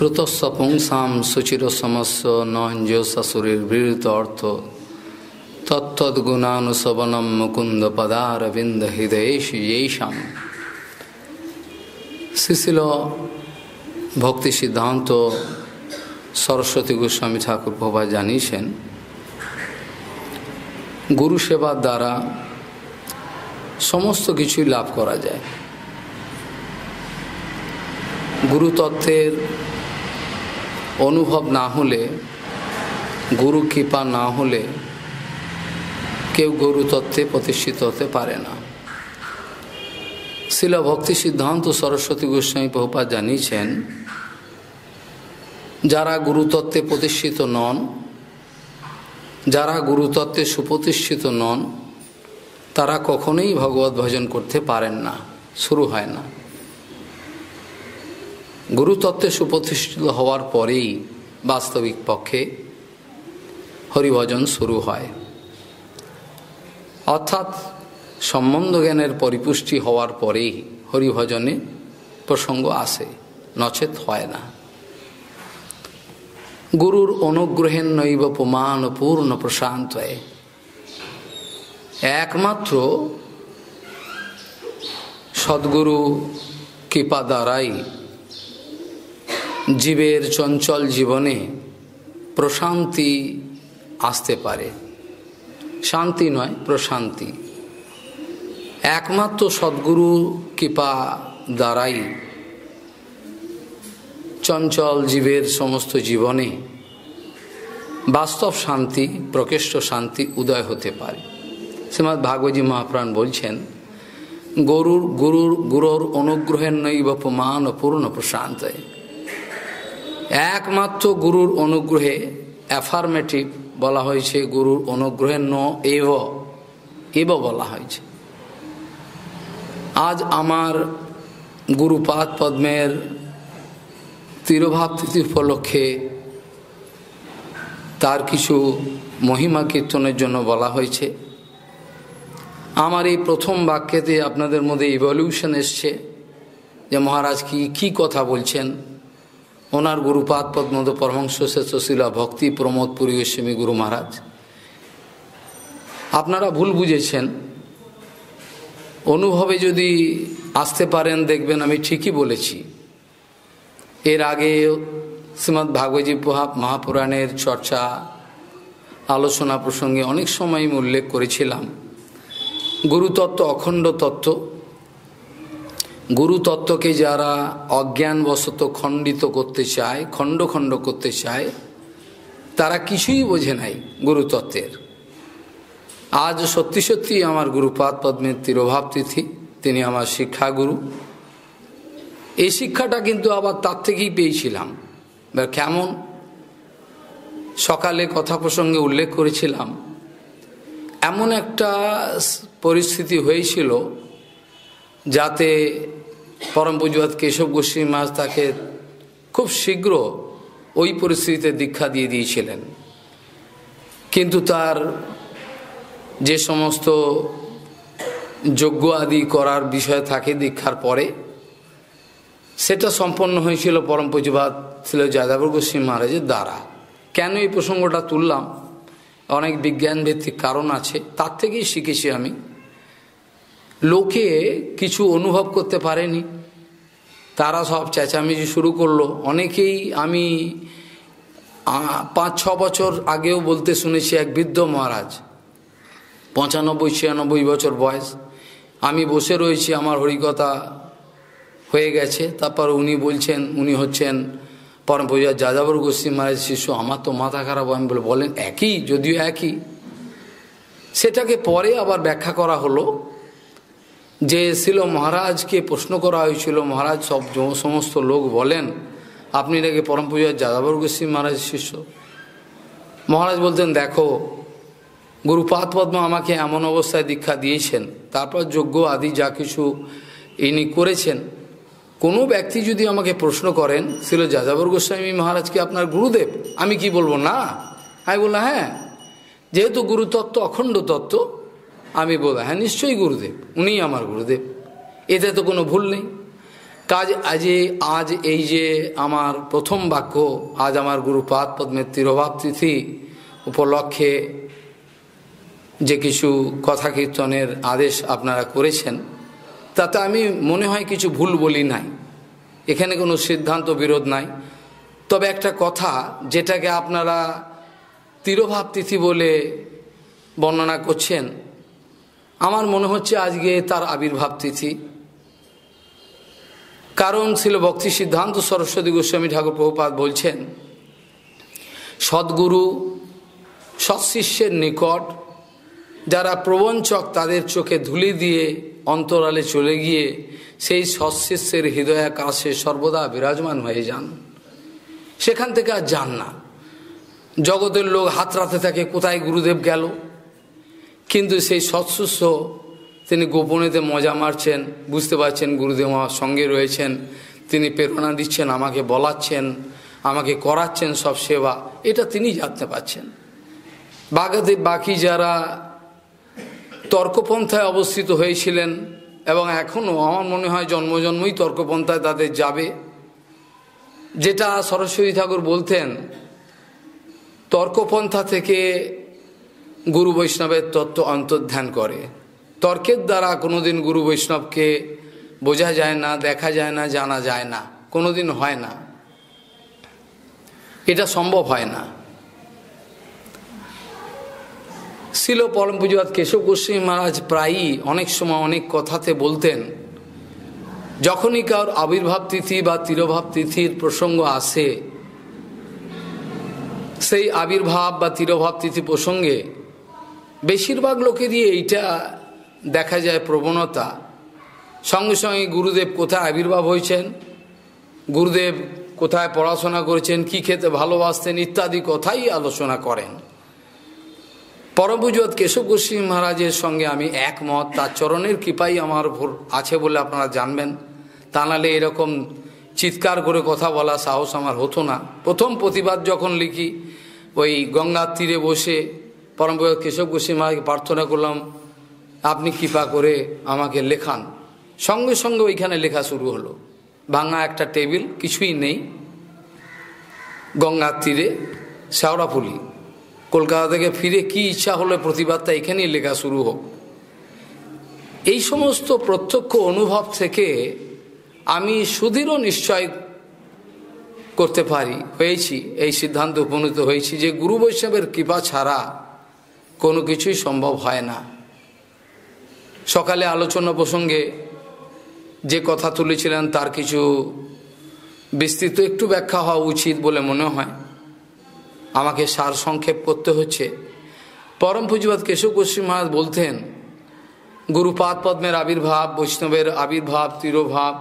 শ্রুতস্ব পুংসাম সুচিরসমস্য নঞ্জসাসুরীর্ভৃত অর্থ তত্ত্বদ্গুণানুশবনম মুকুন্দ বিন্দ হৃদয়েশ য়েশাম শিশিল ভক্তি সিদ্ধান্ত সরস্বতী গোস্বামী ঠাকুর প্রভা জানিয়েছেন গুরু সেবার দ্বারা সমস্ত কিছুই লাভ করা যায় গুরুতত্ত্বের অনুভব না হলে গুরু কৃপা না হলে কেউ গুরু তত্ত্বে প্রতিষ্ঠিত হতে পারে না শিলা ভক্তি সিদ্ধান্ত সরস্বতী গোস্বামী বহুপা জানিয়েছেন যারা গুরুতত্ত্বে প্রতিষ্ঠিত নন যারা গুরুতত্ত্বে সুপ্রতিষ্ঠিত নন তারা কখনোই ভগবত ভজন করতে পারেন না শুরু হয় না গুরুতত্ত্বে সুপ্রতিষ্ঠিত হওয়ার পরেই বাস্তবিক পক্ষে হরিভজন শুরু হয় অর্থাৎ সম্বন্ধ জ্ঞানের পরিপুষ্টি হওয়ার পরেই হরিভজনে প্রসঙ্গ আসে নচেত হয় না গুরুর অনুগ্রহের নৈব প্রমাণ পূর্ণ প্রশান্ত একমাত্র সদ্গুরু কৃপা দ্বারাই জীবের চঞ্চল জীবনে প্রশান্তি আসতে পারে শান্তি নয় প্রশান্তি একমাত্র সদ্গুরু কৃপা দ্বারাই চঞ্চল জীবের সমস্ত জীবনে বাস্তব শান্তি প্রকৃষ্ট শান্তি উদয় হতে পারে শ্রীমৎ ভাগবতী মহাপ্রাণ বলছেন গরুর গুরুর গুরুর অনুগ্রহের নৈব অপমান পূর্ণ প্রশান্তয় একমাত্র গুরুর অনুগ্রহে অ্যাফার্মেটিভ বলা হয়েছে গুরুর অনুগ্রহে ন এব এব বলা হয়েছে আজ আমার গুরুপাদ পদ্মের তিরোভাব তিথি উপলক্ষে তার কিছু মহিমা কীর্তনের জন্য বলা হয়েছে আমার এই প্রথম বাক্যেতে আপনাদের মধ্যে ইভলিউশন এসছে যে মহারাজ কি কি কথা বলছেন ওনার গুরুপাদ পদ্মদ পরমংস শ্রেষ্ঠশিলা ভক্তি প্রমোদ পুরী গোস্বামী গুরু মহারাজ আপনারা ভুল বুঝেছেন অনুভবে যদি আসতে পারেন দেখবেন আমি ঠিকই বলেছি এর আগে শ্রীমৎ ভাগবতী মহাপুরাণের চর্চা আলোচনা প্রসঙ্গে অনেক সময় আমি উল্লেখ করেছিলাম গুরুতত্ত্ব অখণ্ড তত্ত্ব গুরুতত্ত্বকে যারা অজ্ঞানবশত খণ্ডিত করতে চায় খণ্ড খণ্ড করতে চায় তারা কিছুই বোঝে নাই গুরুতত্ত্বের আজ সত্যি সত্যি আমার গুরুপাদ পদ্মের অভাব তিথি তিনি আমার শিক্ষাগুরু এই শিক্ষাটা কিন্তু আবার তার থেকেই পেয়েছিলাম কেমন সকালে কথা প্রসঙ্গে উল্লেখ করেছিলাম এমন একটা পরিস্থিতি হয়েছিল যাতে পরম পুজুয়াত কেশব গোস্বী মাস তাকে খুব শীঘ্র ওই পরিস্থিতিতে দীক্ষা দিয়ে দিয়েছিলেন কিন্তু তার যে সমস্ত যজ্ঞ আদি করার বিষয় থাকে দীক্ষার পরে সেটা সম্পন্ন হয়েছিল পরম পুজোবাদ ছিল যাদাবর গোস্বী মহারাজের দ্বারা কেন এই প্রসঙ্গটা তুললাম অনেক বিজ্ঞান ভিত্তিক কারণ আছে তার থেকেই শিখেছি আমি লোকে কিছু অনুভব করতে পারেনি তারা সব চেঁচামেচি শুরু করলো অনেকেই আমি পাঁচ ছ বছর আগেও বলতে শুনেছি এক বৃদ্ধ মহারাজ পঁচানব্বই ছিয়ানব্বই বছর বয়স আমি বসে রয়েছি আমার হরিকতা হয়ে গেছে তারপর উনি বলছেন উনি হচ্ছেন পরম পূজার যাযাবর গোস্বী মহারাজ শিশু আমার তো মাথা খারাপ আমি বলে বলেন একই যদিও একই সেটাকে পরে আবার ব্যাখ্যা করা হলো যে শিল মহারাজকে প্রশ্ন করা হয়েছিল মহারাজ সব সমস্ত লোক বলেন আপনি নাকি পরম পূজার যাদাবর গোস্বী মহারাজ শিষ্য মহারাজ বলতেন দেখো গুরুপাত পদ্ম আমাকে এমন অবস্থায় দীক্ষা দিয়েছেন তারপর যোগ্য আদি যা কিছু ইনি করেছেন কোনো ব্যক্তি যদি আমাকে প্রশ্ন করেন ছিল যাযাবর গোস্বামী মহারাজকে আপনার গুরুদেব আমি কি বলবো না আমি বললাম হ্যাঁ যেহেতু গুরুতত্ত্ব অখণ্ড তত্ত্ব আমি বোধ হ্যাঁ নিশ্চয়ই গুরুদেব উনি আমার গুরুদেব এতে তো কোনো ভুল নেই কাজ আজে আজ এই যে আমার প্রথম বাক্য আজ আমার গুরুপাদ পদ্মের তিরভাব তিথি উপলক্ষে যে কিছু কথা কীর্তনের আদেশ আপনারা করেছেন তাতে আমি মনে হয় কিছু ভুল বলি নাই এখানে কোনো সিদ্ধান্ত বিরোধ নাই তবে একটা কথা যেটাকে আপনারা তিরোভাব তিথি বলে বর্ণনা করছেন আমার মনে হচ্ছে আজকে তার আবির্ভাব তিথি কারণ ছিল ভক্তি সিদ্ধান্ত সরস্বতী গোস্বামী ঠাকুর প্রভুপাত বলছেন সদ্গুরু সৎশিষ্যের নিকট যারা প্রবঞ্চক তাদের চোখে ধুলি দিয়ে অন্তরালে চলে গিয়ে সেই সৎশিষ্যের কাশে সর্বদা বিরাজমান হয়ে যান সেখান থেকে আর যান না জগতের লোক হাতরাতে থাকে কোথায় গুরুদেব গেল কিন্তু সেই সৎশস্য তিনি গোপনেতে মজা মারছেন বুঝতে পারছেন গুরুদেব আমার সঙ্গে রয়েছেন তিনি প্রেরণা দিচ্ছেন আমাকে বলাচ্ছেন আমাকে করাচ্ছেন সব সেবা এটা তিনি জানতে পারছেন বাগাতে বাকি যারা তর্কপন্থায় অবস্থিত হয়েছিলেন এবং এখনও আমার মনে হয় জন্মজন্মই তর্কপন্থায় তাদের যাবে যেটা সরস্বতী ঠাকুর বলতেন তর্কপন্থা থেকে গুরু বৈষ্ণবের তত্ত্ব অন্তর্ধান করে তর্কের দ্বারা কোনোদিন গুরু বৈষ্ণবকে বোঝা যায় না দেখা যায় না জানা যায় না কোনোদিন হয় না এটা সম্ভব হয় না শিল পরম পুজোয়াদ কেশব গোস্বামী মহারাজ প্রায়ই অনেক সময় অনেক কথাতে বলতেন যখনই কার আবির্ভাব তিথি বা তিরোভাব তিথির প্রসঙ্গ আসে সেই আবির্ভাব বা তিরোভাব তিথি প্রসঙ্গে বেশিরভাগ লোকেরই এইটা দেখা যায় প্রবণতা সঙ্গে সঙ্গে গুরুদেব কোথায় আবির্ভাব হয়েছেন গুরুদেব কোথায় পড়াশোনা করেছেন কি খেতে ভালোবাসতেন ইত্যাদি কথাই আলোচনা করেন পরমপুজত কেশব গোস্বী মহারাজের সঙ্গে আমি একমত তার চরণের কৃপাই আমার ভোর আছে বলে আপনারা জানবেন তা নাহলে এরকম চিৎকার করে কথা বলা সাহস আমার হতো না প্রথম প্রতিবাদ যখন লিখি ওই গঙ্গার তীরে বসে পরম কেশব গোস্বী মহারাজকে প্রার্থনা করলাম আপনি কৃপা করে আমাকে লেখান সঙ্গে সঙ্গে ওইখানে লেখা শুরু হলো ভাঙা একটা টেবিল কিছুই নেই গঙ্গার তীরে শেওড়াফুলি কলকাতা থেকে ফিরে কি ইচ্ছা হলে প্রতিবাদটা এখানেই লেখা শুরু হোক এই সমস্ত প্রত্যক্ষ অনুভব থেকে আমি সুদৃঢ় নিশ্চয় করতে পারি হয়েছি এই সিদ্ধান্ত উপনীত হয়েছি যে গুরু বৈষ্ণবের কৃপা ছাড়া কোনো কিছুই সম্ভব হয় না সকালে আলোচনা প্রসঙ্গে যে কথা তুলেছিলেন তার কিছু বিস্তৃত একটু ব্যাখ্যা হওয়া উচিত বলে মনে হয় আমাকে সার সংক্ষেপ করতে হচ্ছে পরম পুঁজিবাদ কেশব গোস্বী মহারাজ বলতেন গুরুপাদ পদ্মের আবির্ভাব বৈষ্ণবের আবির্ভাব তিরোভাব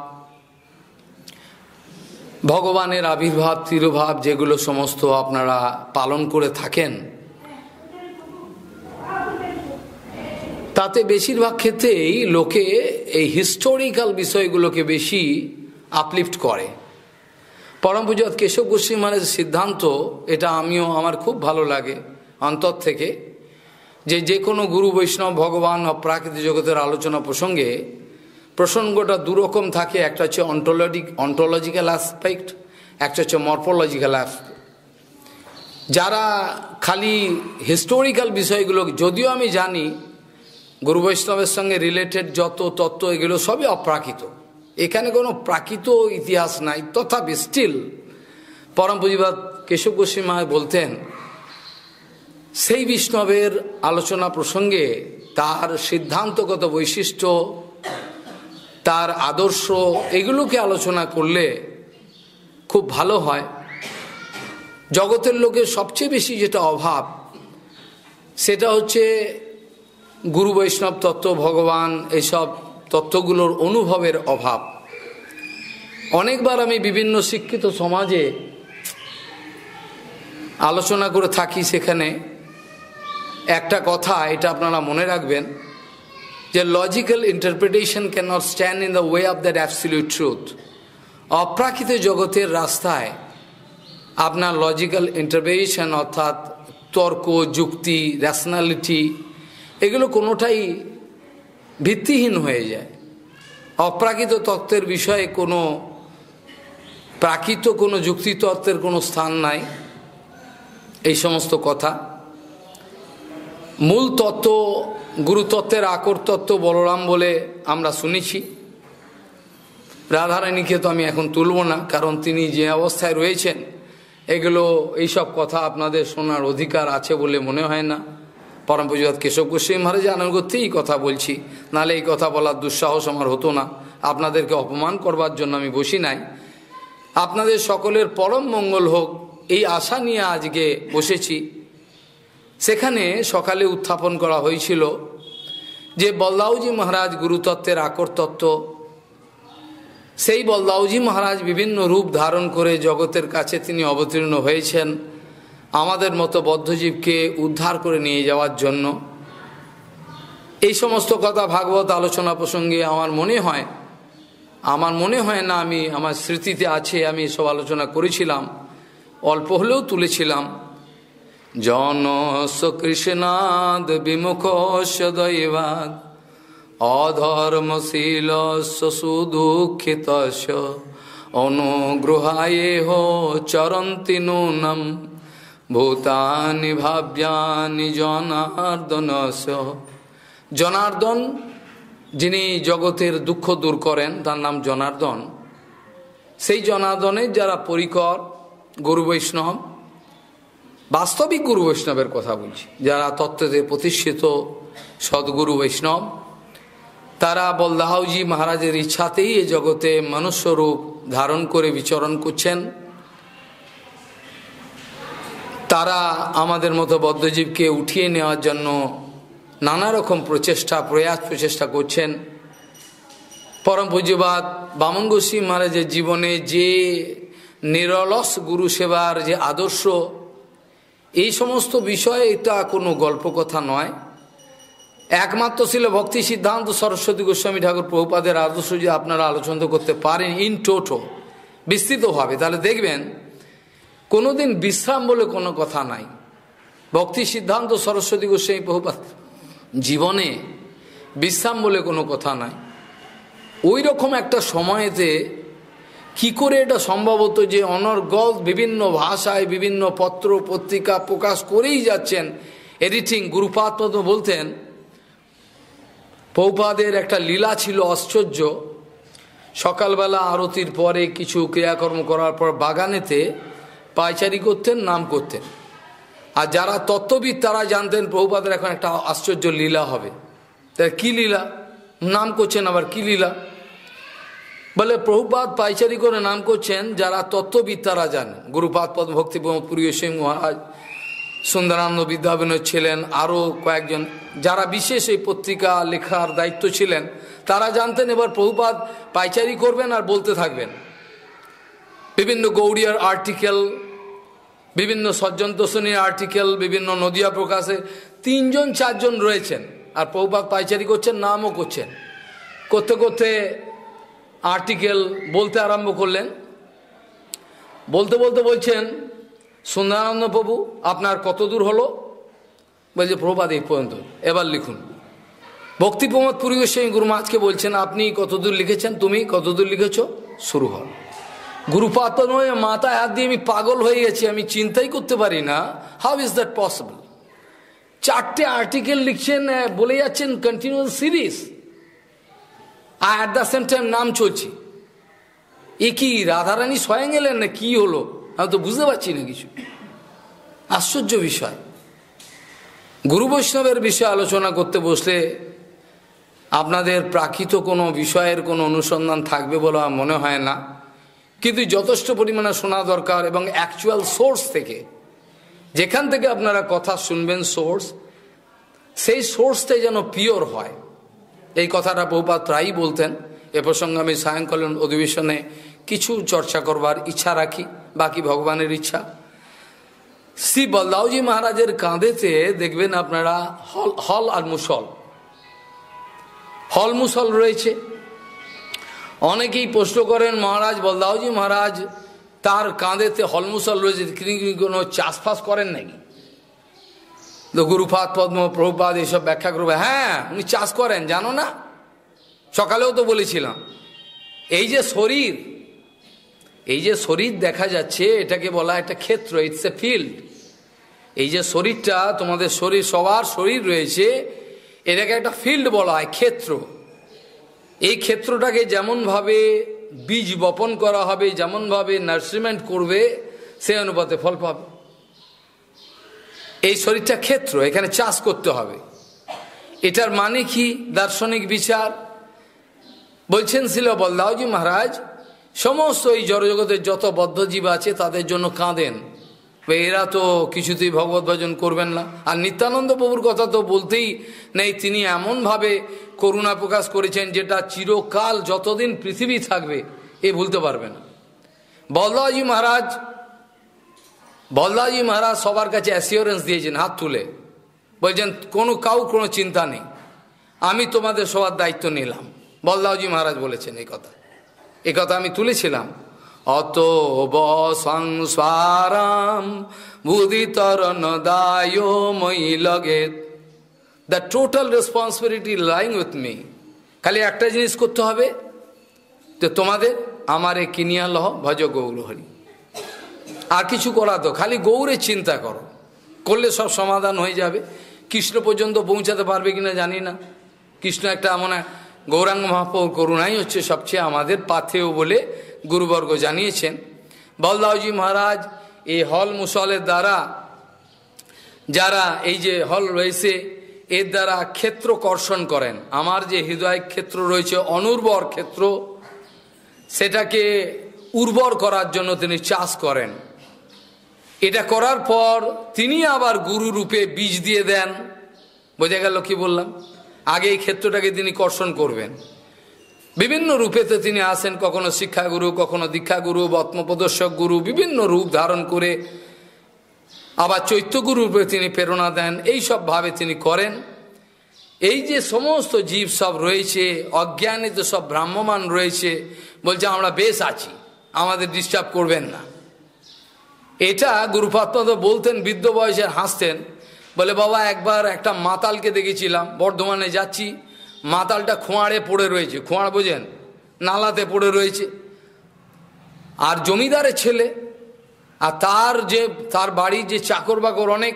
ভগবানের আবির্ভাব তিরোভাব যেগুলো সমস্ত আপনারা পালন করে থাকেন তাতে বেশিরভাগ ক্ষেত্রেই লোকে এই হিস্টোরিক্যাল বিষয়গুলোকে বেশি আপলিফট করে পরম পুজত কেশব গোস্বী মানে সিদ্ধান্ত এটা আমিও আমার খুব ভালো লাগে অন্তর থেকে যে যে কোনো গুরু বৈষ্ণব ভগবান প্রাকৃতিক জগতের আলোচনা প্রসঙ্গে প্রসঙ্গটা দুরকম থাকে একটা হচ্ছে অন্টোলজিক অন্টোলজিক্যাল অ্যাসপেক্ট একটা হচ্ছে মর্পোলজিক্যাল অ্যাসপেক্ট যারা খালি হিস্টোরিক্যাল বিষয়গুলো যদিও আমি জানি গুরু বৈষ্ণবের সঙ্গে রিলেটেড যত তত্ত্ব এগুলো সবই অপ্রাকৃত এখানে কোনো প্রাকৃত ইতিহাস নাই তথাপি স্টিল পরম পুঁজিবাদ কেশব গোস্বী বলতেন সেই বিষ্ণবের আলোচনা প্রসঙ্গে তার সিদ্ধান্তগত বৈশিষ্ট্য তার আদর্শ এগুলোকে আলোচনা করলে খুব ভালো হয় জগতের লোকের সবচেয়ে বেশি যেটা অভাব সেটা হচ্ছে গুরু বৈষ্ণব তত্ত্ব ভগবান এসব তত্ত্বগুলোর অনুভবের অভাব অনেকবার আমি বিভিন্ন শিক্ষিত সমাজে আলোচনা করে থাকি সেখানে একটা কথা এটা আপনারা মনে রাখবেন যে logical interpretation can not stand in the way of that absolute truth অপ্রাকৃত জগতের রাস্তায় আপনার লজিক্যাল ইন্টারপ্রিটেশন অর্থাৎ তর্ক যুক্তি র্যাশনালিটি এগুলো কোনোটাই ভিত্তিহীন হয়ে যায় অপ্রাকৃত তত্ত্বের বিষয়ে কোনো প্রাকৃত কোনো যুক্তিতত্ত্বের কোনো স্থান নাই এই সমস্ত কথা মূল তত্ত্ব গুরুতত্ত্বের আকর তত্ত্ব বলরাম বলে আমরা শুনেছি রাধারানীকে তো আমি এখন তুলব না কারণ তিনি যে অবস্থায় রয়েছেন এগুলো এইসব কথা আপনাদের শোনার অধিকার আছে বলে মনে হয় না পরম পুজোত কেশব গোস্বামী মহারাজ আনন্দ করতেই কথা বলছি নালে এই কথা বলার দুঃসাহস আমার হতো না আপনাদেরকে অপমান করবার জন্য আমি বসি নাই আপনাদের সকলের পরম মঙ্গল হোক এই আশা নিয়ে আজকে বসেছি সেখানে সকালে উত্থাপন করা হয়েছিল যে বল্লাউজি মহারাজ গুরুতত্ত্বের আকর তত্ত্ব সেই বল্লাউজি মহারাজ বিভিন্ন রূপ ধারণ করে জগতের কাছে তিনি অবতীর্ণ হয়েছেন আমাদের মতো বদ্ধজীবকে উদ্ধার করে নিয়ে যাওয়ার জন্য এই সমস্ত কথা ভাগবত আলোচনা প্রসঙ্গে আমার মনে হয় আমার মনে হয় না আমি আমার স্মৃতিতে আছে আমি সব আলোচনা করেছিলাম অল্প হলেও তুলেছিলাম জন কৃষ্ণাদ বিমুখ সদৈবাদ অধর্মশীল সুদুঃখিত হো চরন্তি নূনম ভূতানি ভাব্যানি জনার্দন জনার্দন যিনি জগতের দুঃখ দূর করেন তার নাম জনার্দন সেই জনার্দনের যারা পরিকর গুরু বৈষ্ণব বাস্তবিক গুরু বৈষ্ণবের কথা বলছি যারা তত্ত্বতে প্রতিষ্ঠিত সদ্গুরু বৈষ্ণব তারা বলদাহাউজি মহারাজের ইচ্ছাতেই এ জগতে মনুষ্যরূপ ধারণ করে বিচরণ করছেন তারা আমাদের মতো বদ্ধজীবকে উঠিয়ে নেওয়ার জন্য নানা রকম প্রচেষ্টা প্রয়াস প্রচেষ্টা করছেন পরম পূজ্যবাদ বামন মহারাজের জীবনে যে নিরলস গুরু সেবার যে আদর্শ এই সমস্ত বিষয়ে এটা কোনো গল্প কথা নয় একমাত্র ছিল ভক্তি সিদ্ধান্ত সরস্বতী গোস্বামী ঠাকুর প্রভুপাদের আদর্শ যে আপনারা আলোচনা করতে পারেন ইন টোটো বিস্তৃতভাবে তাহলে দেখবেন কোনোদিন বিশ্রাম বলে কোনো কথা নাই ভক্তি সিদ্ধান্ত সরস্বতী গোস্বাই বহুপাত জীবনে বিশ্রাম বলে কোনো কথা নাই ওই রকম একটা সময়েতে কি করে এটা সম্ভবত যে অনর্গল বিভিন্ন ভাষায় বিভিন্ন পত্র পত্রিকা প্রকাশ করেই যাচ্ছেন এডিটিং গুরুপাত বলতেন পৌপাদের একটা লীলা ছিল আশ্চর্য সকালবেলা আরতির পরে কিছু ক্রিয়াকর্ম করার পর বাগানেতে পায়চারি করতেন নাম করতেন আর যারা তত্ত্ববিদ তারা জানতেন প্রভুপাদের এখন একটা আশ্চর্য লীলা হবে তাই কি লীলা নাম করছেন আবার কি লীলা বলে প্রভুপাত পাইচারি করে নাম করছেন যারা তত্ত্ববিদ তারা জানে গুরুপাদ পদ ভক্তি প্রিয় সিং মহারাজ সুন্দরানন্দ বিদ্যাবিনয় ছিলেন আরও কয়েকজন যারা বিশেষ এই পত্রিকা লেখার দায়িত্ব ছিলেন তারা জানতেন এবার প্রভুপাত পাইচারি করবেন আর বলতে থাকবেন বিভিন্ন গৌড়িয়ার আর্টিকেল বিভিন্ন সজ্জন দোষণীর আর্টিকেল বিভিন্ন নদিয়া প্রকাশে তিনজন চারজন রয়েছেন আর পৌপাত পাইচারি করছেন নামও করছেন করতে করতে আর্টিকেল বলতে আরম্ভ করলেন বলতে বলতে বলছেন সুন্দরানন্দ প্রভু আপনার কত দূর হলো বলছে প্রভাত এই পর্যন্ত এবার লিখুন ভক্তিপ্রমদ পুরী গোস্বামী গুরু বলছেন আপনি কতদূর লিখেছেন তুমি কতদূর লিখেছ শুরু হল গুরুপাতন হয়ে মাথায় হাত দিয়ে আমি পাগল হয়ে গেছি আমি চিন্তাই করতে পারি না হাউ ইজ দ্যাট পসিবল চারটে আর্টিকেল লিখছেন বলে যাচ্ছেন কন্টিনিউয়াস সিরিজ আর অ্যাট দ্য সেম টাইম নাম চলছে এ কি রাধারানী স্বয়ং এলেন না কী হলো আমি তো বুঝতে পারছি না কিছু আশ্চর্য বিষয় গুরু বৈষ্ণবের বিষয়ে আলোচনা করতে বসলে আপনাদের প্রাকৃত কোনো বিষয়ের কোনো অনুসন্ধান থাকবে বলে আমার মনে হয় না কিন্তু যথেষ্ট পরিমাণে শোনা দরকার এবং অ্যাকচুয়াল সোর্স থেকে যেখান থেকে আপনারা কথা শুনবেন সোর্স সেই সোর্সটাই যেন পিওর হয় এই কথাটা বহুপাত প্রায়ই বলতেন এ প্রসঙ্গে আমি সায়ংকালীন অধিবেশনে কিছু চর্চা করবার ইচ্ছা রাখি বাকি ভগবানের ইচ্ছা শ্রী বলদাউজি মহারাজের কাঁধেতে দেখবেন আপনারা হল হল আর মুসল হল মুসল রয়েছে অনেকেই প্রশ্ন করেন মহারাজ বলদাওজি মহারাজ তার কাঁধেতে হলমুসল রয়েছে তিনি কোনো চাষফাস করেন নাকি তো গুরুপাত পদ্ম প্রভুপাত এইসব ব্যাখ্যা করবে হ্যাঁ উনি চাষ করেন জানো না সকালেও তো বলেছিলাম এই যে শরীর এই যে শরীর দেখা যাচ্ছে এটাকে বলা একটা ক্ষেত্র ইটস এ ফিল্ড এই যে শরীরটা তোমাদের শরীর সবার শরীর রয়েছে এটাকে একটা ফিল্ড বলা হয় ক্ষেত্র এই ক্ষেত্রটাকে যেমনভাবে বীজ বপন করা হবে যেমনভাবে নার্সিমেন্ট করবে সে অনুপাতে ফল পাবে এই শরীরটা ক্ষেত্র এখানে চাষ করতে হবে এটার মানে কি দার্শনিক বিচার বলছেন ছিল বল্লাউজি মহারাজ সমস্ত এই জড়জগতের যত বদ্ধজীব আছে তাদের জন্য কাঁদেন এরা তো কিছুতেই ভগবত ভজন করবেন না আর নিত্যানন্দ প্রভুর কথা তো বলতেই নেই তিনি এমনভাবে করুণা প্রকাশ করেছেন যেটা চিরকাল যতদিন পৃথিবী থাকবে এ ভুলতে পারবে না বলদাজি মহারাজ বলদাজি মহারাজ সবার কাছে অ্যাসিওরেন্স দিয়েছেন হাত তুলে বলছেন কোনো কাউ কোনো চিন্তা নেই আমি তোমাদের সবার দায়িত্ব নিলাম বলদাওজি মহারাজ বলেছেন এই কথা এ কথা আমি তুলেছিলাম অত বসংসারাম বুদিতরণ দায় মই লগে the total responsibility lying with me খালি একটা জিনিস করতে হবে তো তোমাদের আমারে কিনিয়া লহ ভজ গৌরহরি আর কিছু করা তো খালি গৌরের চিন্তা করো করলে সব সমাধান হয়ে যাবে কৃষ্ণ পর্যন্ত পৌঁছাতে পারবে কিনা জানি না কৃষ্ণ একটা এমন গৌরাঙ্গ মহাপ্রভুর করুণাই হচ্ছে সবচেয়ে আমাদের পাথেয় বলে গুরুবর্গ জানিয়েছেন বলদাউজি মহারাজ এই হল মুসলের দ্বারা যারা এই যে হল রয়েছে এর দ্বারা ক্ষেত্র কর্ষণ করেন আমার যে হৃদয় ক্ষেত্র রয়েছে অনুর্বর ক্ষেত্র সেটাকে উর্বর করার জন্য তিনি চাষ করেন এটা করার পর তিনি আবার গুরু রূপে বীজ দিয়ে দেন বোঝা গেল কি বললাম আগে এই ক্ষেত্রটাকে তিনি কর্ষণ করবেন বিভিন্ন রূপেতে তিনি আসেন কখনো শিক্ষাগুরু কখনো দীক্ষাগুরু বত্মপ্রদর্শক গুরু বিভিন্ন রূপ ধারণ করে আবার রূপে তিনি প্রেরণা দেন এই সব ভাবে তিনি করেন এই যে সমস্ত জীব সব রয়েছে অজ্ঞানিত সব ব্রাহ্মমান রয়েছে বলছে আমরা বেশ আছি আমাদের ডিস্টার্ব করবেন না এটা গুরুপাত্মা বলতেন বৃদ্ধ বয়সে হাসতেন বলে বাবা একবার একটা মাতালকে দেখেছিলাম বর্ধমানে যাচ্ছি মাতালটা খোঁয়াড়ে পড়ে রয়েছে খোঁয়াড় বোঝেন নালাতে পড়ে রয়েছে আর জমিদারের ছেলে আর তার যে তার বাড়ির যে চাকর বাকর অনেক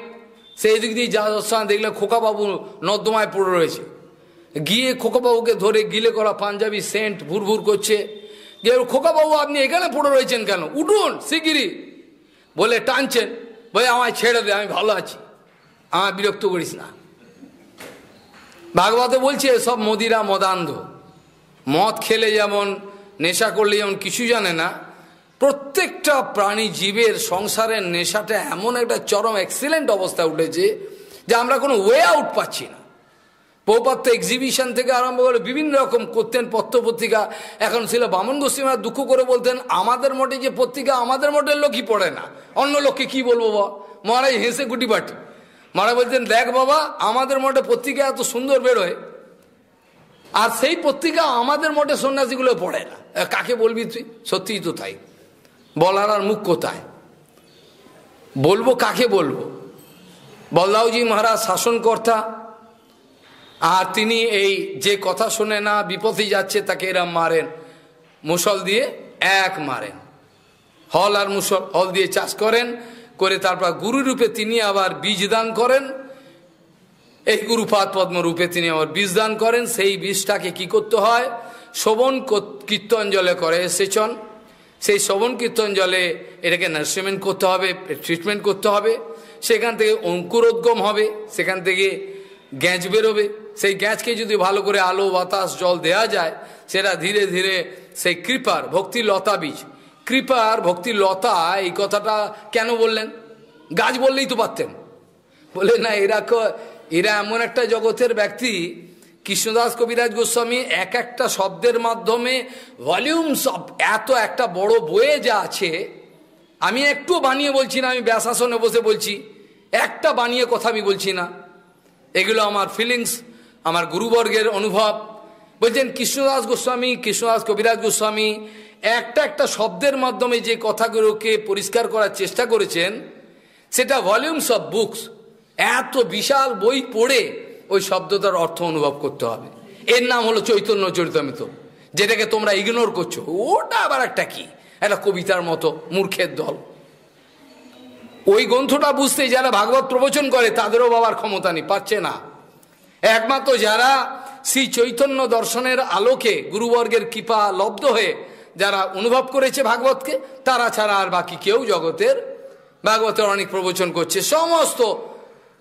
সেই দিক দিয়ে যা দর্শনা দেখলে খোকাবাবু নর্দমায় পড়ে রয়েছে গিয়ে খোকাবাবুকে ধরে গিলে করা পাঞ্জাবি সেন্ট ভুরভুর করছে যে খোকাবাবু আপনি এখানে পড়ে রয়েছেন কেন উঠুন শিগিরি বলে টানছেন বলে আমায় ছেড়ে দে আমি ভালো আছি আমার বিরক্ত করিস না ভাগবত বলছে সব মদিরা মদান্ধ মদ খেলে যেমন নেশা করলে যেমন কিছু জানে না প্রত্যেকটা প্রাণী জীবের সংসারের নেশাটা এমন একটা চরম এক্সিলেন্ট অবস্থা উঠেছে যে আমরা কোনো ওয়ে আউট পাচ্ছি না পৌপাত্য এক্সিবিশন থেকে আরম্ভ করে বিভিন্ন রকম করতেন পত্রপত্রিকা এখন ছিল বামন মারা দুঃখ করে বলতেন আমাদের মোটে যে পত্রিকা আমাদের মোটের লোকই পড়ে না অন্য লোককে কি বলবো মহারাজ হেসে গুটি পাটি মারা বলছেন দেখ বাবা আমাদের মোটে পত্রিকা এত সুন্দর বেরোয় আর সেই পত্রিকা আমাদের মঠে সন্ন্যাসীগুলো পড়ে না কাকে বলবি তুই সত্যিই তো তাই বলার আর মুখ কোথায় বলবো কাকে বলবো বলদাউজি মহারাজ শাসনকর্তা আর তিনি এই যে কথা শুনে না বিপথে যাচ্ছে তাকে এরা মারেন মুসল দিয়ে এক মারেন হল আর মুসল হল দিয়ে চাষ করেন করে তারপর গুরু রূপে তিনি আবার বীজ দান করেন এই গুরুপাদ রূপে তিনি আবার বীজ দান করেন সেই বীজটাকে কি করতে হয় শোভন কীর্তন জলে করে সেচন সেই শোভন কীর্তন জলে এটাকে নার্সিমেন্ট করতে হবে ট্রিটমেন্ট করতে হবে সেখান থেকে অঙ্কুরোদ্গম হবে সেখান থেকে গ্যাঁচ বেরোবে সেই গ্যাঁচকে যদি ভালো করে আলো বাতাস জল দেয়া যায় সেটা ধীরে ধীরে সেই কৃপার ভক্তি লতা বীজ কৃপার ভক্তি লতা এই কথাটা কেন বললেন গাছ বললেই তো পারতেন বলে না এরা এরা এমন একটা জগতের ব্যক্তি কৃষ্ণদাস কবিরাজ গোস্বামী এক একটা শব্দের মাধ্যমে ভলিউমস অফ এত একটা বড় বইয়ে যা আছে আমি একটু বানিয়ে বলছি না আমি ব্যাসাসনে বসে বলছি একটা বানিয়ে কথা আমি বলছি না এগুলো আমার ফিলিংস আমার গুরুবর্গের অনুভব বলছেন কৃষ্ণদাস গোস্বামী কৃষ্ণদাস কবিরাজ গোস্বামী একটা একটা শব্দের মাধ্যমে যে কথাগুলোকে পরিষ্কার করার চেষ্টা করেছেন সেটা ভলিউমস অফ বুকস এত বিশাল বই পড়ে ওই শব্দটার অর্থ অনুভব করতে হবে এর নাম হলো চৈতন্য চরিতামিত যেটাকে তোমরা ইগনোর করছো ওটা আবার একটা কি একটা কবিতার মতো মূর্খের দল ওই গ্রন্থটা বুঝতে যারা ভাগবত প্রবচন করে তাদেরও বাবার ক্ষমতা নেই পাচ্ছে না একমাত্র যারা শ্রী চৈতন্য দর্শনের আলোকে গুরুবর্গের কৃপা লব্ধ হয়ে যারা অনুভব করেছে ভাগবতকে তারা ছাড়া আর বাকি কেউ জগতের ভাগবতের অনেক প্রবচন করছে সমস্ত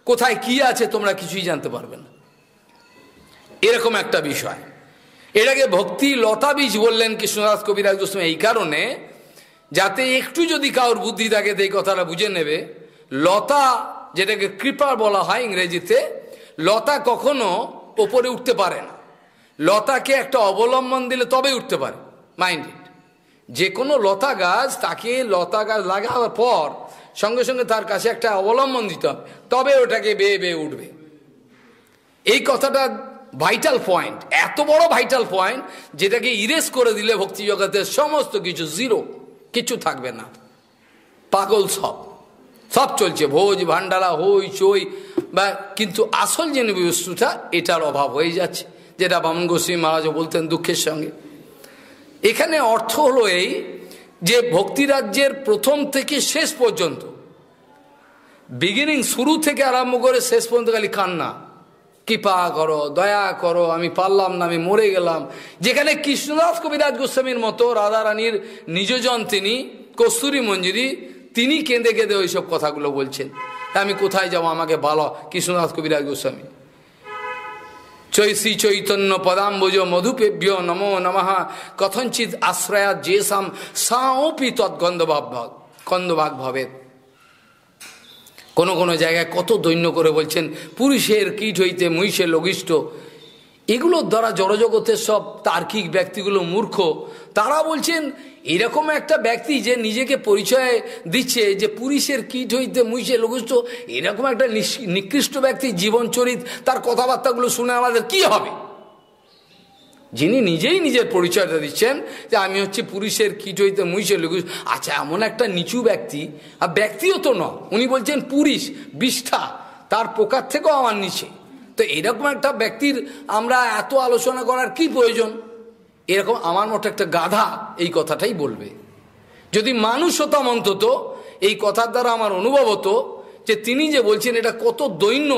কোথায় কি আছে তোমরা কিছুই জানতে পারবে না এরকম একটা বিষয় এটাকে ভক্তি লতা বীজ বললেন কৃষ্ণদাস কবিরাজ গোস্বামী এই কারণে যাতে একটু যদি কারোর বুদ্ধি থাকে এই কথাটা বুঝে নেবে লতা যেটাকে কৃপা বলা হয় ইংরেজিতে লতা কখনো ওপরে উঠতে পারে না লতাকে একটা অবলম্বন দিলে তবে উঠতে পারে মাইন্ডে যে কোনো লতা গাছ তাকে লতা গাছ লাগাবার পর সঙ্গে সঙ্গে তার কাছে একটা অবলম্বন দিতে হবে তবে ওটাকে বেয়ে বেয়ে উঠবে এই কথাটা ভাইটাল পয়েন্ট এত বড় ভাইটাল পয়েন্ট যেটাকে ইরেস করে দিলে ভক্তি জগতের সমস্ত কিছু জিরো কিছু থাকবে না পাগল সব সব চলছে ভোজ ভান্ডারা হই চই বা কিন্তু আসল যে বস্তুটা এটার অভাব হয়ে যাচ্ছে যেটা বামন গোস্বী মহারাজও বলতেন দুঃখের সঙ্গে এখানে অর্থ হলো এই যে ভক্তিরাজ্যের প্রথম থেকে শেষ পর্যন্ত বিগিনিং শুরু থেকে আরম্ভ করে শেষ পর্যন্ত খালি কান্না কৃপা করো দয়া করো আমি পারলাম না আমি মরে গেলাম যেখানে কৃষ্ণদাস কবিরাজ গোস্বামীর মতো রাধা রানীর নিজজন তিনি কস্তুরী মঞ্জুরি তিনি কেঁদে কেঁদে ওইসব কথাগুলো বলছেন আমি কোথায় যাব আমাকে ভালো কৃষ্ণদাস কবিরাজ গোস্বামী চৈশি চৈতন্য পদাম্বুজ মধুপেভ্য নম নমহা কথঞ্চিত আশ্রয়া যেসাম সাওপি তৎগন্ধভাব কন্দভাগ ভবে কোন কোনো জায়গায় কত দৈন্য করে বলছেন পুরুষের কীট হইতে মহিষের লঘিষ্ঠ এগুলোর দ্বারা জড়জগতের সব তার্কিক ব্যক্তিগুলো মূর্খ তারা বলছেন এরকম একটা ব্যক্তি যে নিজেকে পরিচয় দিচ্ছে যে পুরুষের কীট হইতে মুইছে লঘুষ্ঠ এরকম একটা নিকৃষ্ট ব্যক্তি জীবনচরিত তার কথাবার্তাগুলো শুনে আমাদের কি হবে যিনি নিজেই নিজের পরিচয়টা দিচ্ছেন যে আমি হচ্ছে পুরুষের কীট হইতে মুইছে লঘুষ আচ্ছা এমন একটা নিচু ব্যক্তি আর ব্যক্তিও তো ন উনি বলছেন পুরুষ বিষ্ঠা তার পোকার থেকেও আমার নিচে তো এরকম একটা ব্যক্তির আমরা এত আলোচনা করার কি প্রয়োজন এরকম আমার মতো একটা গাধা এই কথাটাই বলবে যদি মানুষ হতাম অন্তত এই কথার দ্বারা আমার অনুভব হতো যে তিনি যে বলছেন এটা কত দৈন্য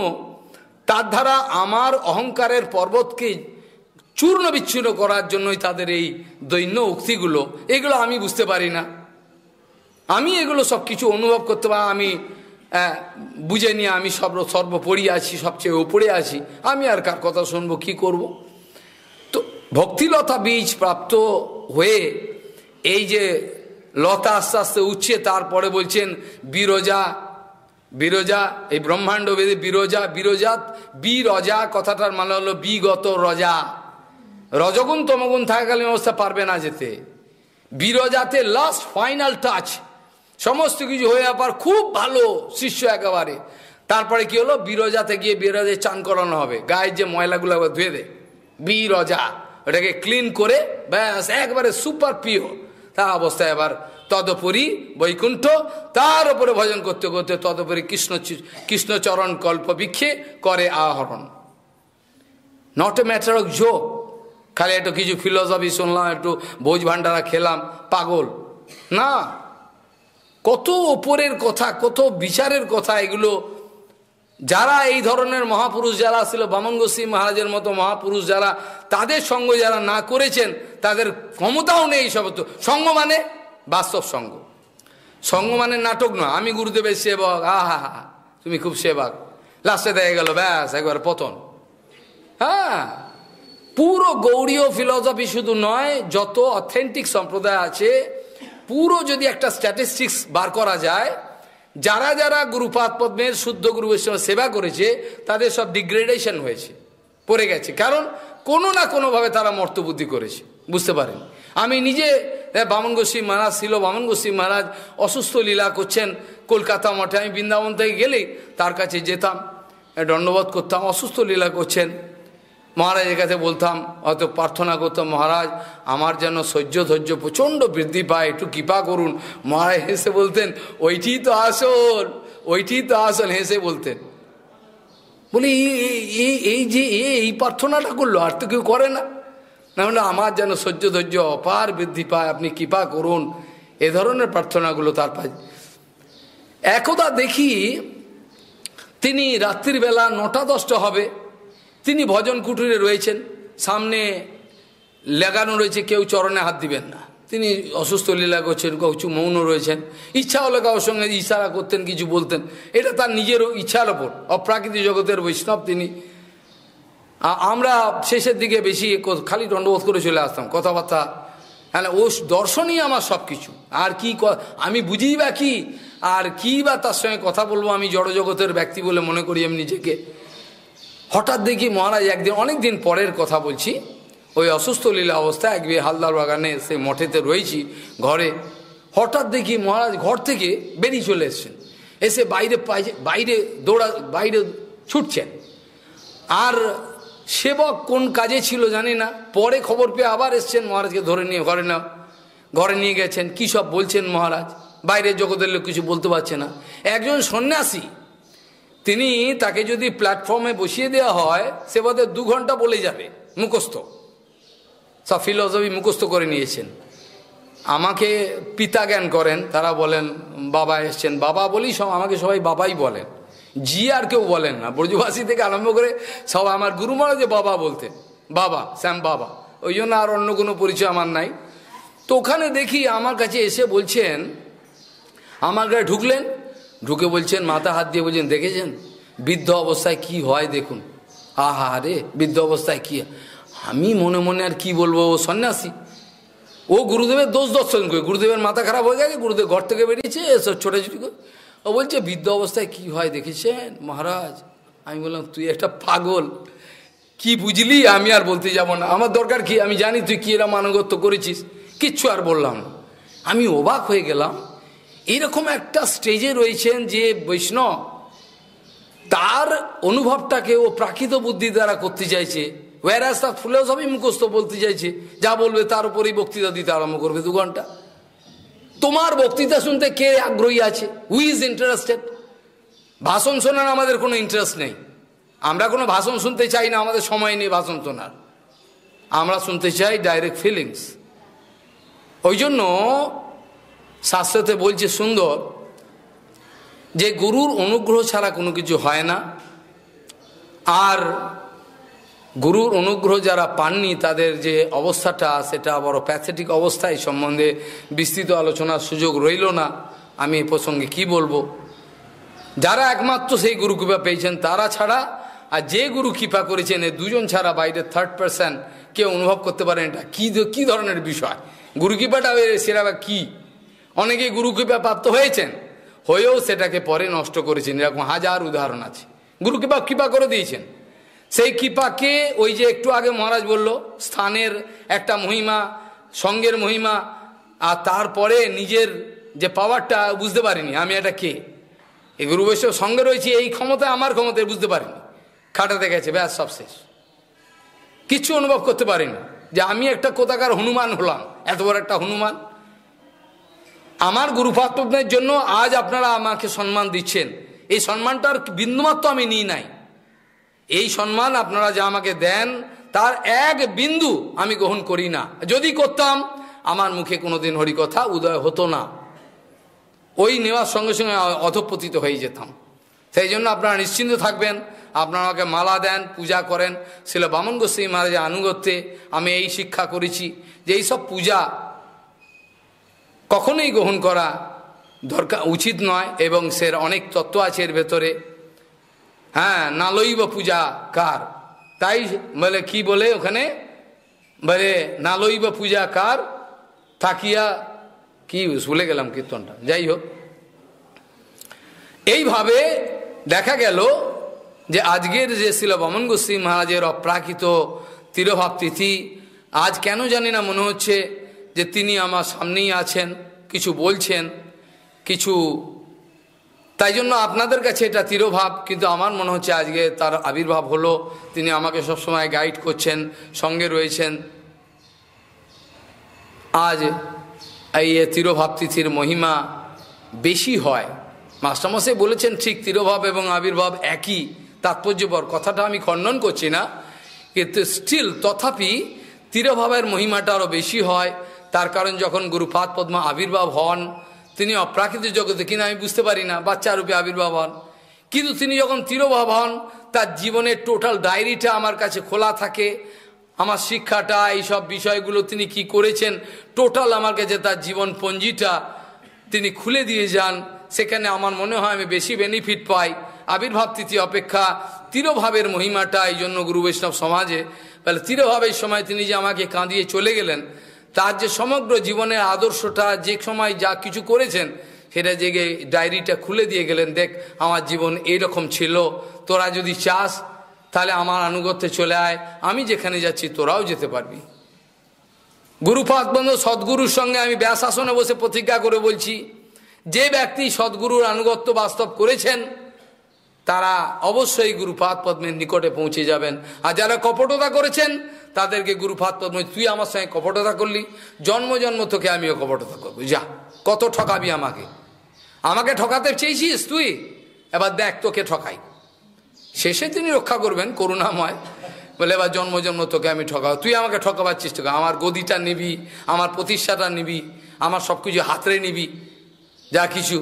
তার দ্বারা আমার অহংকারের পর্বতকে চূর্ণ বিচ্ছিন্ন করার জন্যই তাদের এই দৈন্য উক্তিগুলো এগুলো আমি বুঝতে পারি না আমি এগুলো সব কিছু অনুভব করতে পারি আমি বুঝে নিয়ে আমি সর্ব সর্বপরি আছি সবচেয়ে ওপরে আছি আমি আর কার কথা শুনবো কি করব। ভক্তিলতা বীজ প্রাপ্ত হয়ে এই যে লতা আস্তে আস্তে উঠছে তারপরে বলছেন বিরজা বিরজা এই ব্রহ্মাণ্ড বেদে বিরজা বিরজাত বিরজা কথাটার মানে হলো বিগত রজা রজগুণ তমগুণ থাকাকালীন অবস্থা পারবে না যেতে বিরজাতে লাস্ট ফাইনাল টাচ সমস্ত কিছু হয়ে আবার খুব ভালো শিষ্য একেবারে তারপরে কি হলো বিরজাতে গিয়ে বিরজে চান করানো হবে গায়ের যে ময়লাগুলো ধুয়ে দে বিরজা ওটাকে ক্লিন করে ব্যাস একবারে সুপার প্রিয় তা অবস্থায় এবার তদুপরি বৈকুণ্ঠ তার উপরে ভজন করতে করতে তদপরি কৃষ্ণ কৃষ্ণচরণ কল্প বিক্ষে করে আহরণ not a matter of joke খালি একটু কিছু ফিলোসফি শুনলাম একটু ভোজ ভাণ্ডারা খেলাম পাগল না কত উপরের কথা কত বিচারের কথা এগুলো যারা এই ধরনের মহাপুরুষ যারা ছিল সিং মহারাজের মতো মহাপুরুষ যারা তাদের সঙ্গ যারা না করেছেন তাদের ক্ষমতাও নেই সব সঙ্গ মানে বাস্তব সঙ্গ সঙ্গ মানে নাটক নয় আমি গুরুদেবের সেবক আহা হা তুমি খুব সেবক লাস্টে দেখা গেল ব্যাস একবার পতন হ্যাঁ পুরো গৌড়ীয় ফিলসফি শুধু নয় যত অথেন্টিক সম্প্রদায় আছে পুরো যদি একটা স্ট্যাটিস্টিক্স বার করা যায় যারা যারা গুরুপাদ পদ্মের শুদ্ধ গুরু বৈষ্ণব সেবা করেছে তাদের সব ডিগ্রেডেশন হয়েছে পড়ে গেছে কারণ কোনো না কোনোভাবে তারা মর্তবুদ্ধি করেছে বুঝতে পারেন আমি নিজে বামন গোস্বী মহারাজ ছিল বামন গোস্বী মহারাজ অসুস্থ লীলা করছেন কলকাতা মঠে আমি বৃন্দাবন থেকে গেলেই তার কাছে যেতাম দণ্ডবোধ করতাম অসুস্থ লীলা করছেন মহারাজের কাছে বলতাম হয়তো প্রার্থনা করতাম মহারাজ আমার যেন সহ্য ধৈর্য প্রচণ্ড বৃদ্ধি পায় একটু কৃপা করুন মহারাজ হেসে বলতেন ওইটি তো আসল ওইটি তো আসল হেসে বলতেন বলি এই যে এই প্রার্থনাটা করলো আর তো কেউ করে না না হলে আমার যেন সহ্য ধৈর্য অপার বৃদ্ধি পায় আপনি কৃপা করুন এ ধরনের প্রার্থনাগুলো তার পায় একদা দেখি তিনি রাত্রিবেলা নটা দশটা হবে তিনি ভজন কুটুরে রয়েছেন সামনে লেগানো রয়েছে কেউ চরণে হাত দিবেন না তিনি অসুস্থ লীলা করছেন কিছু মৌন রয়েছেন ইচ্ছা হলে কারোর সঙ্গে ইশারা করতেন কিছু বলতেন এটা তার নিজেরও ইচ্ছার ওপর অপ্রাকৃতিক জগতের বৈষ্ণব তিনি আমরা শেষের দিকে বেশি খালি দণ্ডবোধ করে চলে আসতাম কথাবার্তা হ্যাঁ ও দর্শনই আমার সব কিছু আর কি আমি বুঝি বা কি আর কি বা তার সঙ্গে কথা বলবো আমি জড়জগতের ব্যক্তি বলে মনে করি আমি নিজেকে হঠাৎ দেখি মহারাজ একদিন অনেক দিন পরের কথা বলছি ওই অসুস্থ লীলা অবস্থায় একবি হালদার বাগানে সে মঠেতে রয়েছি ঘরে হঠাৎ দেখি মহারাজ ঘর থেকে বেরিয়ে চলে এসছেন এসে বাইরে বাইরে দৌড়া বাইরে ছুটছেন আর সেবক কোন কাজে ছিল জানি না পরে খবর পেয়ে আবার এসছেন মহারাজকে ধরে নিয়ে ঘরে না ঘরে নিয়ে গেছেন কী সব বলছেন মহারাজ বাইরের জগতের লোক কিছু বলতে পারছে না একজন সন্ন্যাসী তিনি তাকে যদি প্ল্যাটফর্মে বসিয়ে দেওয়া হয় সে বোধহয় দু ঘন্টা বলে যাবে মুখস্থ সব ফিলসফি মুখস্থ করে নিয়েছেন আমাকে পিতা জ্ঞান করেন তারা বলেন বাবা এসছেন বাবা বলি সব আমাকে সবাই বাবাই বলেন জি আর কেউ বলেন না ব্রজবাসী থেকে আরম্ভ করে সব আমার গুরু মহারাজে বাবা বলতেন বাবা শ্যাম বাবা ওই জন্য আর অন্য কোনো পরিচয় আমার নাই তো ওখানে দেখি আমার কাছে এসে বলছেন আমার গায়ে ঢুকলেন ঢুকে বলছেন মাথা হাত দিয়ে বলছেন দেখেছেন বৃদ্ধ অবস্থায় কি হয় দেখুন আহা রে বৃদ্ধ অবস্থায় কি আমি মনে মনে আর কি বলবো ও সন্ন্যাসী ও গুরুদেবের দোষ দর্শন করে গুরুদেবের মাথা খারাপ হয়ে গেছে গুরুদেব ঘর থেকে বেরিয়েছে এসব ছোটাছুটি করে ও বলছে বৃদ্ধ অবস্থায় কি হয় দেখেছেন মহারাজ আমি বললাম তুই একটা পাগল কি বুঝলি আমি আর বলতে যাব না আমার দরকার কি আমি জানি তুই কি এরা মানগত্য করেছিস কিচ্ছু আর বললাম না আমি অবাক হয়ে গেলাম এরকম একটা স্টেজে রয়েছেন যে বৈষ্ণব তার অনুভবটাকে ও প্রাকৃত বুদ্ধি দ্বারা করতে চাইছে ওয়ারাস তার ফুলেও সবই মুখস্থ বলতে চাইছে যা বলবে তার উপরেই বক্তৃতা দিতে আরম্ভ করবে দু ঘন্টা তোমার বক্তৃতা শুনতে কে আগ্রহী আছে উই ইজ ইন্টারেস্টেড ভাষণ শোনার আমাদের কোনো ইন্টারেস্ট নেই আমরা কোনো ভাষণ শুনতে চাই না আমাদের সময় নেই ভাষণ শোনার আমরা শুনতে চাই ডাইরেক্ট ফিলিংস ওই জন্য শাস্ত্রতে বলছে সুন্দর যে গুরুর অনুগ্রহ ছাড়া কোনো কিছু হয় না আর গুরুর অনুগ্রহ যারা পাননি তাদের যে অবস্থাটা সেটা বড় প্যাথেটিক অবস্থা এই সম্বন্ধে বিস্তৃত আলোচনার সুযোগ রইল না আমি এ প্রসঙ্গে কি বলবো যারা একমাত্র সেই গুরু কৃপা পেয়েছেন তারা ছাড়া আর যে গুরু কৃপা করেছেন এ দুজন ছাড়া বাইরে থার্ড পার্সন কেউ অনুভব করতে পারেন এটা কী কী ধরনের বিষয় গুরু কৃপাটা সেরা বা কী অনেকে গুরুকৃপা প্রাপ্ত হয়েছেন হয়েও সেটাকে পরে নষ্ট করেছেন এরকম হাজার উদাহরণ আছে গুরুকৃপা কৃপা করে দিয়েছেন সেই কৃপাকে ওই যে একটু আগে মহারাজ বলল স্থানের একটা মহিমা সঙ্গের মহিমা আর তারপরে নিজের যে পাওয়ারটা বুঝতে পারিনি আমি এটা কে এই গুরু বৈষ্ণব সঙ্গে রয়েছি এই ক্ষমতা আমার ক্ষমতায় বুঝতে পারিনি খাটাতে গেছে ব্যাস সব শেষ কিচ্ছু অনুভব করতে পারিনি যে আমি একটা কোথাকার হনুমান হলাম এত বড় একটা হনুমান আমার গুরুভাতের জন্য আজ আপনারা আমাকে সম্মান দিচ্ছেন এই সম্মানটার বিন্দুমাত্র আমি নিই নাই এই সম্মান আপনারা যা আমাকে দেন তার এক বিন্দু আমি গ্রহণ করি না যদি করতাম আমার মুখে কোনোদিন হরিকথা উদয় হতো না ওই নেওয়ার সঙ্গে সঙ্গে অধপতিত হয়ে যেতাম সেই জন্য আপনারা নিশ্চিন্ত থাকবেন আপনারা আমাকে মালা দেন পূজা করেন শিল বামন গোস্বী মহারাজের আনুগত্যে আমি এই শিক্ষা করেছি যে এইসব পূজা কখনোই গ্রহণ করা দরকার উচিত নয় এবং সের অনেক তত্ত্ব আছে এর ভেতরে হ্যাঁ নালৈব পূজা কার তাই বলে কি বলে ওখানে বলে নালৈব পূজা কার থাকিয়া কি ভুলে গেলাম কীর্তনটা যাই হোক এইভাবে দেখা গেল যে আজকের যে ছিল বমন গোস্বী মহারাজের অপ্রাকৃত তিরোভাব তিথি আজ কেন জানি না মনে হচ্ছে যে তিনি আমার সামনেই আছেন কিছু বলছেন কিছু তাই জন্য আপনাদের কাছে এটা তিরোভাব কিন্তু আমার মনে হচ্ছে আজকে তার আবির্ভাব হলো তিনি আমাকে সবসময় গাইড করছেন সঙ্গে রয়েছেন আজ এই তিরোভাব তিথির মহিমা বেশি হয় মাস্টারমশাই বলেছেন ঠিক তিরোভাব এবং আবির্ভাব একই তাৎপর্যপর কথাটা আমি খণ্ডন করছি না কিন্তু স্টিল তথাপি তিরোভাবের মহিমাটা আরও বেশি হয় তার কারণ যখন গুরুপাদ পদ্মা আবির্ভাব হন তিনি অপ্রাকৃতিক জগতে কিনা আমি বুঝতে পারি না বাচ্চারূপে আবির্ভাব হন কিন্তু তিনি যখন তিরোভাব হন তার জীবনের টোটাল ডায়েরিটা আমার কাছে খোলা থাকে আমার শিক্ষাটা এইসব বিষয়গুলো তিনি কি করেছেন টোটাল আমার কাছে তার জীবন পঞ্জিটা তিনি খুলে দিয়ে যান সেখানে আমার মনে হয় আমি বেশি বেনিফিট পাই আবির্ভাব তিথি অপেক্ষা তিরোভাবের মহিমাটা এই জন্য গুরু বৈষ্ণব সমাজে তাহলে তিরোভাবের সময় তিনি যে আমাকে কাঁদিয়ে চলে গেলেন তার যে সমগ্র জীবনের আদর্শটা যে সময় যা কিছু করেছেন সেটা জেগে ডায়েরিটা খুলে দিয়ে গেলেন দেখ আমার জীবন এইরকম ছিল তোরা যদি চাস তাহলে আমার আনুগত্যে চলে আয় আমি যেখানে যাচ্ছি তোরাও যেতে পারবি গুরুপাত বন্ধু সদ্গুরুর সঙ্গে আমি ব্যাস আসনে বসে প্রতিজ্ঞা করে বলছি যে ব্যক্তি সদ্গুরুর আনুগত্য বাস্তব করেছেন তারা অবশ্যই গুরুপাদ পদ্মের নিকটে পৌঁছে যাবেন আর যারা কপটতা করেছেন তাদেরকে গুরু গুরুফাত তুই আমার সঙ্গে কপটতা করলি জন্ম জন্ম তোকে আমিও কপটতা করবো যা কত ঠকাবি আমাকে আমাকে ঠকাতে চেয়েছিস তুই এবার দেখ তোকে ঠকাই শেষে তিনি রক্ষা করবেন করুণাময় বলে এবার জন্ম জন্ম তোকে আমি ঠকাবো তুই আমাকে ঠকাবার চেষ্টা কর আমার গদিটা নিবি আমার প্রতিষ্ঠাটা নিবি আমার সব কিছু হাতরে নিবি যা কিছু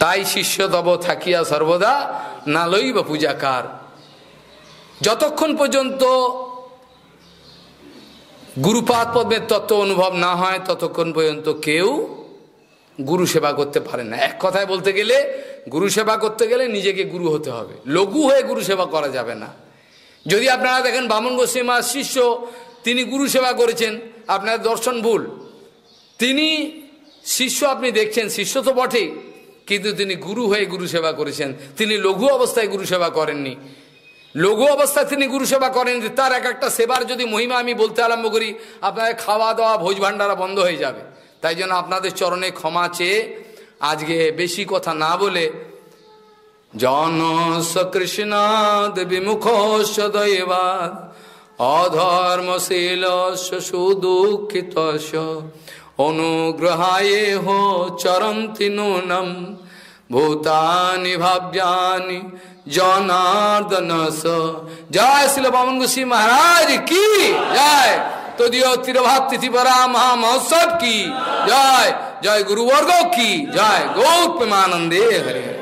তাই শিষ্য তব থাকিয়া সর্বদা না লইব পূজাকার যতক্ষণ পর্যন্ত গুরুপাদ পদ্মের তত্ত্ব অনুভব না হয় ততক্ষণ পর্যন্ত কেউ গুরু সেবা করতে পারে না এক কথায় বলতে গেলে গুরু সেবা করতে গেলে নিজেকে গুরু হতে হবে লঘু হয়ে গুরু সেবা করা যাবে না যদি আপনারা দেখেন বামন গোস্বীমার শিষ্য তিনি গুরু সেবা করেছেন আপনার দর্শন ভুল তিনি শিষ্য আপনি দেখছেন শিষ্য তো বটেই কিন্তু তিনি গুরু হয়ে গুরু সেবা করেছেন তিনি লঘু অবস্থায় গুরু সেবা করেননি লঘু অবস্থায় তিনি গুরু সেবা করেন তার এক একটা সেবার যদি মহিমা আমি বলতে আরম্ভ করি আপনাদের খাওয়া দাওয়া ভোজ ভাণ্ডারা বন্ধ হয়ে যাবে তাই জন্য আপনাদের চরণে ক্ষমা চেয়ে আজকে বেশি কথা না বলে জন দেবী বিমুখ সদৈবাদ অধর্মশীল সুদুঃখিত অনুগ্রহায় হো চরন্তি নূনম ভূতানি ভাব্যানি जनार्दन जय श्री पवन गुस्सी महाराज की जय तो दियो तिरभात तिथि बरा महा महोत्सव की जय जय गुरुवर्गो की जय हरे हरे